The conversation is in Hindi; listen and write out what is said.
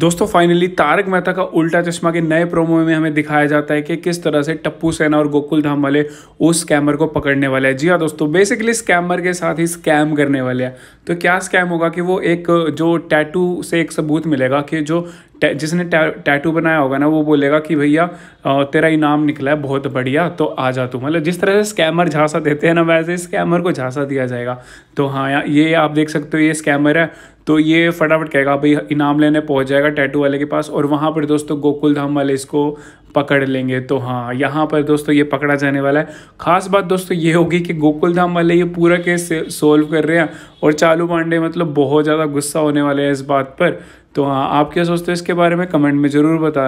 दोस्तों फाइनली तारक मेहता का उल्टा चश्मा के नए प्रोमो में हमें दिखाया जाता है कि किस तरह से टप्पू सेना और गोकुल धाम वाले उस स्कैमर को पकड़ने वाले हैं जी हाँ दोस्तों बेसिकली स्कैमर के साथ ही स्कैम करने वाले हैं तो क्या स्कैम होगा कि वो एक जो टैटू से एक सबूत मिलेगा कि जो जिसने टैटू बनाया होगा ना वो बोलेगा कि भैया तेरा इनाम निकला है बहुत बढ़िया तो आ जा तू मतलब जिस तरह से स्कैमर झांसा देते हैं ना वैसे स्कैमर को झांसा दिया जाएगा तो हाँ ये आप देख सकते हो ये स्कैमर है तो ये फटाफट कहेगा भाई इनाम लेने पहुंच जाएगा टैटू वाले के पास और वहाँ पर दोस्तों गोकुल धाम वाले इसको पकड़ लेंगे तो हाँ यहाँ पर दोस्तों ये पकड़ा जाने वाला है खास बात दोस्तों ये होगी कि गोकुल धाम वाले ये पूरा केस सोल्व कर रहे हैं और चालू पांडे मतलब बहुत ज़्यादा गुस्सा होने वाले हैं इस बात पर तो हाँ आप क्या सोचते हो इसके बारे में कमेंट में ज़रूर बता